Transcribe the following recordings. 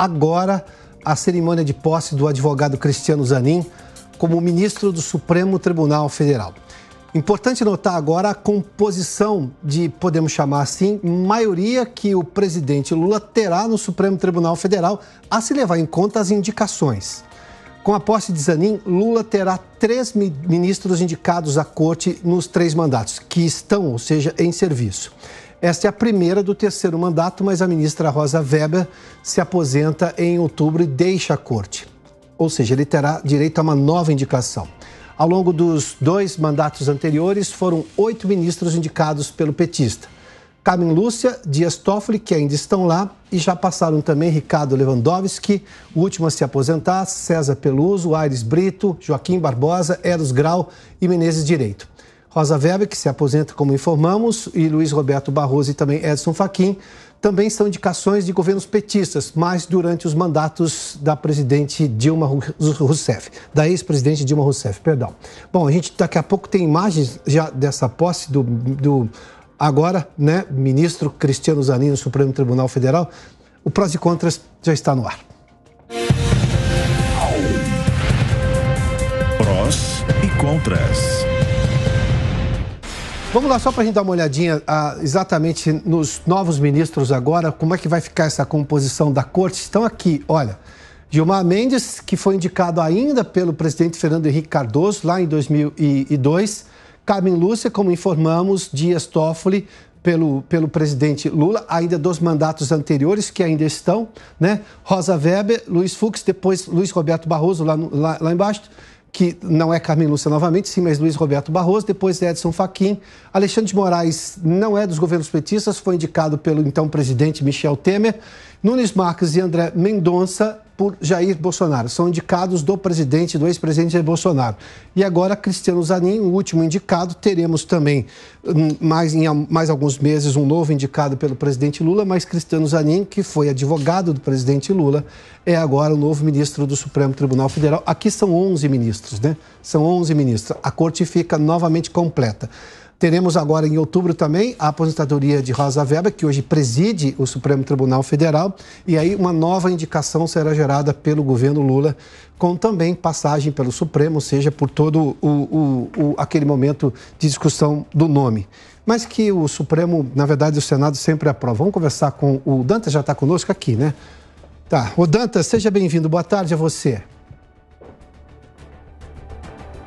agora a cerimônia de posse do advogado Cristiano Zanin como ministro do Supremo Tribunal Federal. Importante notar agora a composição de, podemos chamar assim, maioria que o presidente Lula terá no Supremo Tribunal Federal, a se levar em conta as indicações. Com a posse de Zanin, Lula terá três ministros indicados à corte nos três mandatos, que estão, ou seja, em serviço. Esta é a primeira do terceiro mandato, mas a ministra Rosa Weber se aposenta em outubro e deixa a corte. Ou seja, ele terá direito a uma nova indicação. Ao longo dos dois mandatos anteriores, foram oito ministros indicados pelo petista. Carmen Lúcia, Dias Toffoli, que ainda estão lá, e já passaram também Ricardo Lewandowski, o último a se aposentar, César Peluso, Aires Brito, Joaquim Barbosa, Eros Grau e Menezes Direito. Rosa Weber, que se aposenta, como informamos, e Luiz Roberto Barroso e também Edson Fachin, também são indicações de governos petistas, mas durante os mandatos da presidente Dilma Rousseff, da ex-presidente Dilma Rousseff, perdão. Bom, a gente daqui a pouco tem imagens já dessa posse do, do agora, né, ministro Cristiano Zanin no Supremo Tribunal Federal. O prós e contras já está no ar. Prós e contras. Vamos lá, só para a gente dar uma olhadinha ah, exatamente nos novos ministros agora, como é que vai ficar essa composição da corte? Estão aqui, olha, Gilmar Mendes, que foi indicado ainda pelo presidente Fernando Henrique Cardoso, lá em 2002. Carmen Lúcia, como informamos, Dias Toffoli, pelo, pelo presidente Lula, ainda dos mandatos anteriores que ainda estão, né? Rosa Weber, Luiz Fux, depois Luiz Roberto Barroso lá, no, lá, lá embaixo que não é Carmen Lúcia novamente, sim, mas Luiz Roberto Barroso, depois Edson Fachin. Alexandre de Moraes não é dos governos petistas, foi indicado pelo então presidente Michel Temer. Nunes Marques e André Mendonça por Jair Bolsonaro. São indicados do presidente, do ex-presidente Jair Bolsonaro. E agora, Cristiano Zanin, o último indicado. Teremos também, hum, mais em mais alguns meses, um novo indicado pelo presidente Lula, mas Cristiano Zanin, que foi advogado do presidente Lula, é agora o novo ministro do Supremo Tribunal Federal. Aqui são 11 ministros, né? São 11 ministros. A corte fica novamente completa. Teremos agora em outubro também a aposentadoria de Rosa Weber, que hoje preside o Supremo Tribunal Federal, e aí uma nova indicação será gerada pelo governo Lula, com também passagem pelo Supremo, ou seja, por todo o, o, o aquele momento de discussão do nome. Mas que o Supremo, na verdade, o Senado sempre aprova. Vamos conversar com o Dantas, já está conosco aqui, né? Tá. O Dantas, seja bem-vindo. Boa tarde a você.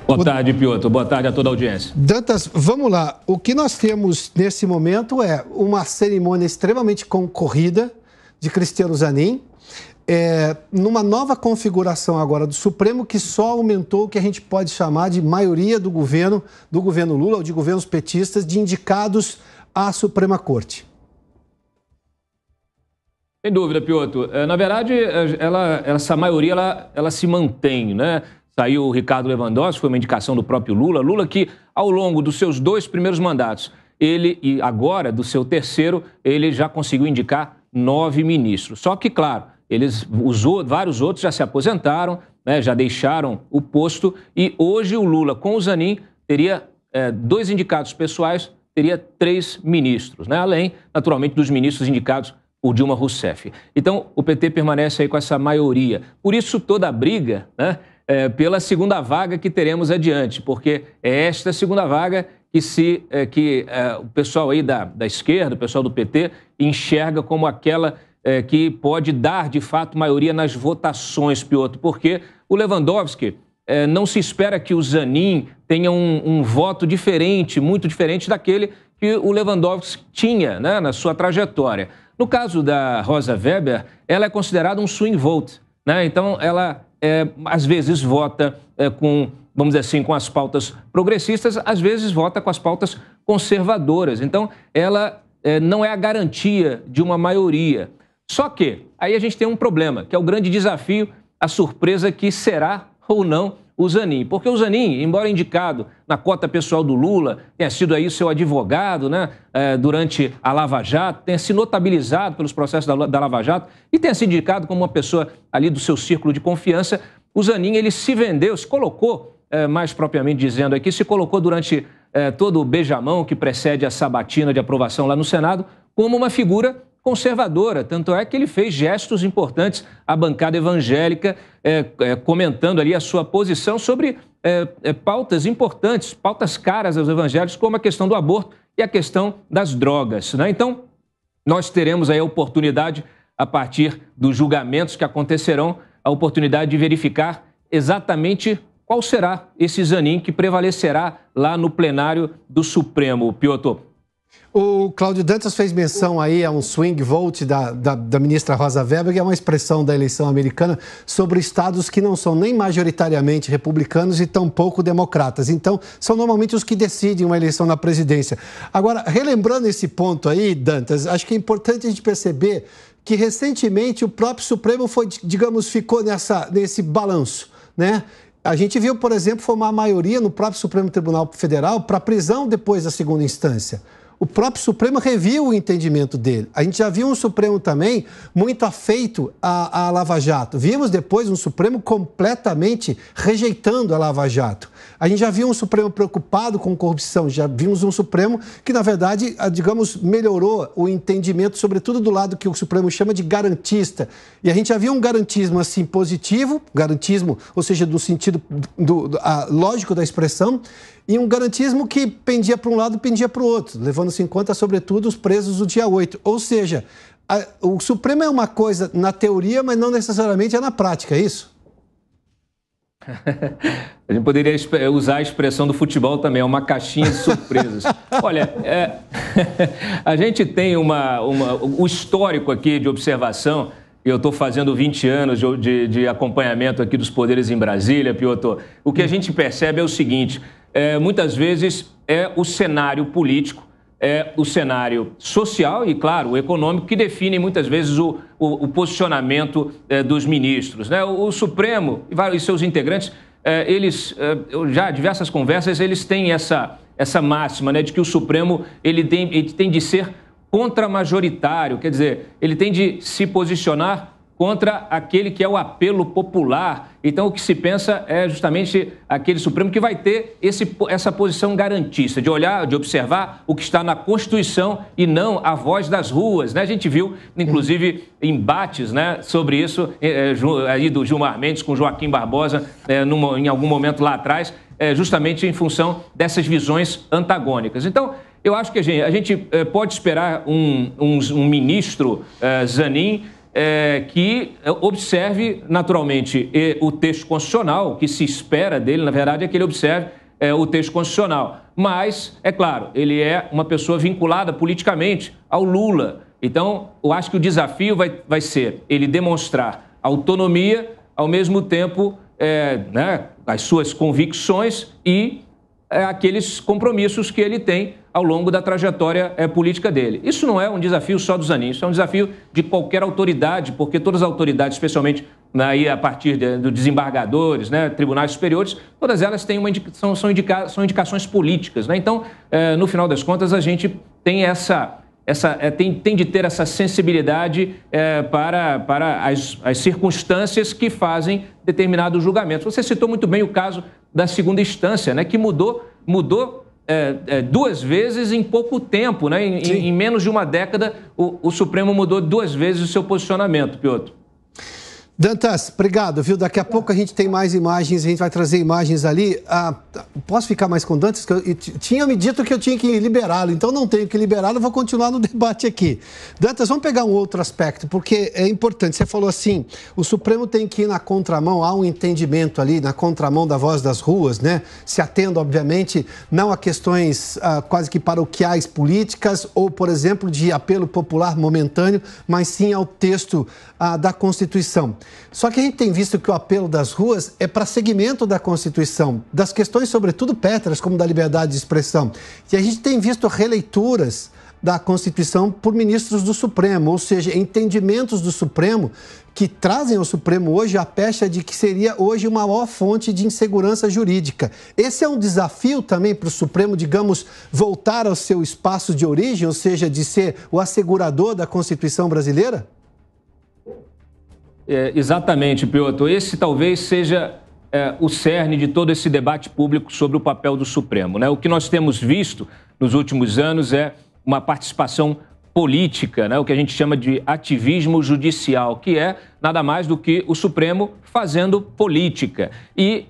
Boa tarde, Piotr. Boa tarde a toda a audiência. Dantas, vamos lá. O que nós temos nesse momento é uma cerimônia extremamente concorrida de Cristiano Zanin, é, numa nova configuração agora do Supremo que só aumentou o que a gente pode chamar de maioria do governo, do governo Lula ou de governos petistas, de indicados à Suprema Corte. Sem dúvida, Piotr. É, na verdade, é, ela, essa maioria ela, ela se mantém, né? Saiu o Ricardo Lewandowski, foi uma indicação do próprio Lula. Lula que, ao longo dos seus dois primeiros mandatos, ele, e agora do seu terceiro, ele já conseguiu indicar nove ministros. Só que, claro, eles, os, vários outros já se aposentaram, né, já deixaram o posto, e hoje o Lula, com o Zanin, teria é, dois indicados pessoais, teria três ministros, né, além, naturalmente, dos ministros indicados por Dilma Rousseff. Então, o PT permanece aí com essa maioria. Por isso, toda a briga, né, é, pela segunda vaga que teremos adiante, porque é esta segunda vaga que, se, é, que é, o pessoal aí da, da esquerda, o pessoal do PT, enxerga como aquela é, que pode dar, de fato, maioria nas votações, Piotr, porque o Lewandowski é, não se espera que o Zanin tenha um, um voto diferente, muito diferente daquele que o Lewandowski tinha né, na sua trajetória. No caso da Rosa Weber, ela é considerada um swing vote. Né? Então, ela é, às vezes vota é, com, vamos dizer assim, com as pautas progressistas, às vezes vota com as pautas conservadoras. Então, ela é, não é a garantia de uma maioria. Só que aí a gente tem um problema, que é o grande desafio, a surpresa que será ou não o Zanin? Porque o Zanin, embora indicado na cota pessoal do Lula, tenha sido aí seu advogado né, é, durante a Lava Jato, tenha se notabilizado pelos processos da Lava Jato e tenha se indicado como uma pessoa ali do seu círculo de confiança, o Zanin ele se vendeu, se colocou, é, mais propriamente dizendo aqui, se colocou durante é, todo o beijamão que precede a sabatina de aprovação lá no Senado, como uma figura conservadora. Tanto é que ele fez gestos importantes à bancada evangélica, é, é, comentando ali a sua posição sobre é, é, pautas importantes, pautas caras aos evangélicos, como a questão do aborto e a questão das drogas. Né? Então, nós teremos aí a oportunidade, a partir dos julgamentos que acontecerão, a oportunidade de verificar exatamente qual será esse zanin que prevalecerá lá no plenário do Supremo, Piotr. O Cláudio Dantas fez menção aí a um swing vote da, da, da, ministra Rosa Weber, que é uma expressão da eleição americana sobre estados que não são nem majoritariamente republicanos e tampouco democratas. Então, são normalmente os que decidem uma eleição na presidência. Agora, relembrando esse ponto aí, Dantas, acho que é importante a gente perceber que recentemente o próprio Supremo foi, digamos, ficou nessa, nesse balanço, né? A gente viu, por exemplo, formar a maioria no próprio Supremo Tribunal Federal para prisão depois da segunda instância o próprio Supremo reviu o entendimento dele. A gente já viu um Supremo também muito afeito à, à Lava Jato. Vimos depois um Supremo completamente rejeitando a Lava Jato. A gente já viu um Supremo preocupado com corrupção, já vimos um Supremo que, na verdade, digamos, melhorou o entendimento, sobretudo do lado que o Supremo chama de garantista. E a gente já viu um garantismo assim positivo, garantismo, ou seja, do sentido do, do, a, lógico da expressão, e um garantismo que pendia para um lado pendia para o outro, levando-se em conta, sobretudo, os presos do dia 8. Ou seja, a, o Supremo é uma coisa na teoria, mas não necessariamente é na prática, é isso? A gente poderia eh, usar a expressão do futebol também, é uma caixinha de surpresas. Olha, é, a gente tem uma, uma, o histórico aqui de observação, eu estou fazendo 20 anos de, de, de acompanhamento aqui dos poderes em Brasília, Piotr. O que a gente percebe é o seguinte: é, muitas vezes é o cenário político, é o cenário social e, claro, o econômico, que define muitas vezes o, o, o posicionamento é, dos ministros. Né? O, o Supremo e seus integrantes, é, eles, é, já diversas conversas, eles têm essa, essa máxima né, de que o Supremo ele tem, ele tem de ser contramajoritário, quer dizer, ele tem de se posicionar contra aquele que é o apelo popular. Então, o que se pensa é justamente aquele Supremo que vai ter esse, essa posição garantista, de olhar, de observar o que está na Constituição e não a voz das ruas. Né? A gente viu, inclusive, embates né, sobre isso é, aí do Gilmar Mendes com Joaquim Barbosa é, numa, em algum momento lá atrás, é, justamente em função dessas visões antagônicas. Então, eu acho que a gente, a gente pode esperar um, um, um ministro Zanin é, que é, observe, naturalmente, o texto constitucional, o que se espera dele, na verdade, é que ele observe é, o texto constitucional. Mas, é claro, ele é uma pessoa vinculada politicamente ao Lula. Então, eu acho que o desafio vai, vai ser ele demonstrar autonomia, ao mesmo tempo, é, né, as suas convicções e é, aqueles compromissos que ele tem ao longo da trajetória é, política dele. Isso não é um desafio só do Zanin, isso é um desafio de qualquer autoridade, porque todas as autoridades, especialmente né, aí a partir de, do desembargadores, né, tribunais superiores, todas elas têm uma indica, são, são, indica, são indicações políticas. Né? Então, é, no final das contas, a gente tem essa. Essa, é, tem, tem de ter essa sensibilidade é, para, para as, as circunstâncias que fazem determinados julgamentos. Você citou muito bem o caso da segunda instância, né, que mudou, mudou é, é, duas vezes em pouco tempo, né? Em, em menos de uma década, o, o Supremo mudou duas vezes o seu posicionamento, Piotr. Dantas, obrigado, viu? Daqui a pouco a gente tem mais imagens, a gente vai trazer imagens ali. Ah, posso ficar mais com Dantas? Eu, tinha me dito que eu tinha que liberá-lo, então não tenho que liberá-lo, vou continuar no debate aqui. Dantas, vamos pegar um outro aspecto, porque é importante. Você falou assim: o Supremo tem que ir na contramão, há um entendimento ali, na contramão da voz das ruas, né? Se atendo, obviamente, não a questões ah, quase que paroquiais políticas ou, por exemplo, de apelo popular momentâneo, mas sim ao texto ah, da Constituição. Só que a gente tem visto que o apelo das ruas é para segmento da Constituição, das questões, sobretudo, pétreas, como da liberdade de expressão. E a gente tem visto releituras da Constituição por ministros do Supremo, ou seja, entendimentos do Supremo que trazem ao Supremo hoje a pecha de que seria hoje uma maior fonte de insegurança jurídica. Esse é um desafio também para o Supremo, digamos, voltar ao seu espaço de origem, ou seja, de ser o assegurador da Constituição brasileira? É, exatamente, Piotr. Esse talvez seja é, o cerne de todo esse debate público sobre o papel do Supremo. Né? O que nós temos visto nos últimos anos é uma participação política, né? o que a gente chama de ativismo judicial, que é nada mais do que o Supremo fazendo política. E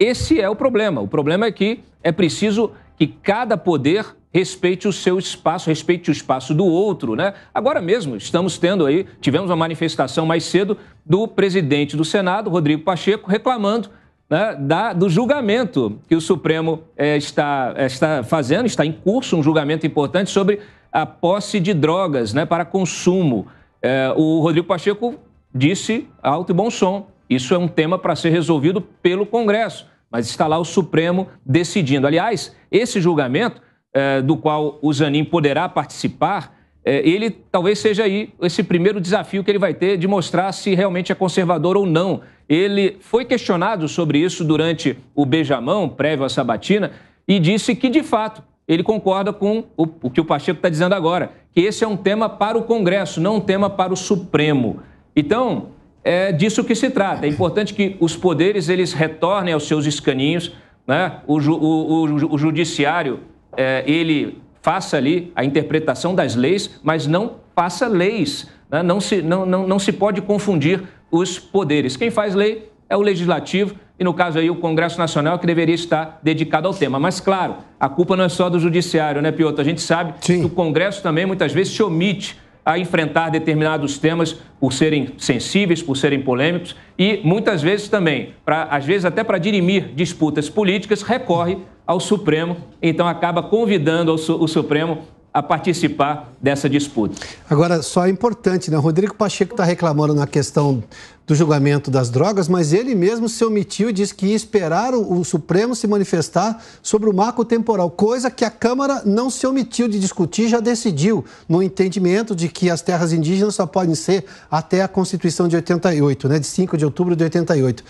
esse é o problema. O problema é que é preciso que cada poder respeite o seu espaço, respeite o espaço do outro, né? Agora mesmo estamos tendo aí, tivemos uma manifestação mais cedo do presidente do Senado, Rodrigo Pacheco, reclamando né, da, do julgamento que o Supremo é, está, eh, está fazendo, está em curso um julgamento importante sobre a posse de drogas né, para consumo. É, o Rodrigo Pacheco disse alto e bom som, isso é um tema para ser resolvido pelo Congresso, mas está lá o Supremo decidindo. Aliás, esse julgamento eh, do qual o Zanin poderá participar, eh, ele talvez seja aí esse primeiro desafio que ele vai ter de mostrar se realmente é conservador ou não. Ele foi questionado sobre isso durante o beijamão, prévio à sabatina, e disse que, de fato, ele concorda com o, o que o Pacheco está dizendo agora, que esse é um tema para o Congresso, não um tema para o Supremo. Então, é disso que se trata. É importante que os poderes eles retornem aos seus escaninhos, né? o, ju, o, o, o judiciário é, ele faça ali a interpretação das leis, mas não faça leis. Né? Não, se, não, não, não se pode confundir os poderes. Quem faz lei é o legislativo e, no caso aí, o Congresso Nacional, que deveria estar dedicado ao tema. Mas, claro, a culpa não é só do Judiciário, né, Piotr? A gente sabe Sim. que o Congresso também, muitas vezes, se omite a enfrentar determinados temas por serem sensíveis, por serem polêmicos e muitas vezes também, pra, às vezes até para dirimir disputas políticas, recorre ao Supremo, então acaba convidando o Supremo a participar dessa disputa. Agora, só é importante, né? Rodrigo Pacheco está reclamando na questão do julgamento das drogas, mas ele mesmo se omitiu e disse que ia esperar o, o Supremo se manifestar sobre o marco temporal, coisa que a Câmara não se omitiu de discutir, já decidiu no entendimento de que as terras indígenas só podem ser até a Constituição de 88, né? De 5 de outubro de 88.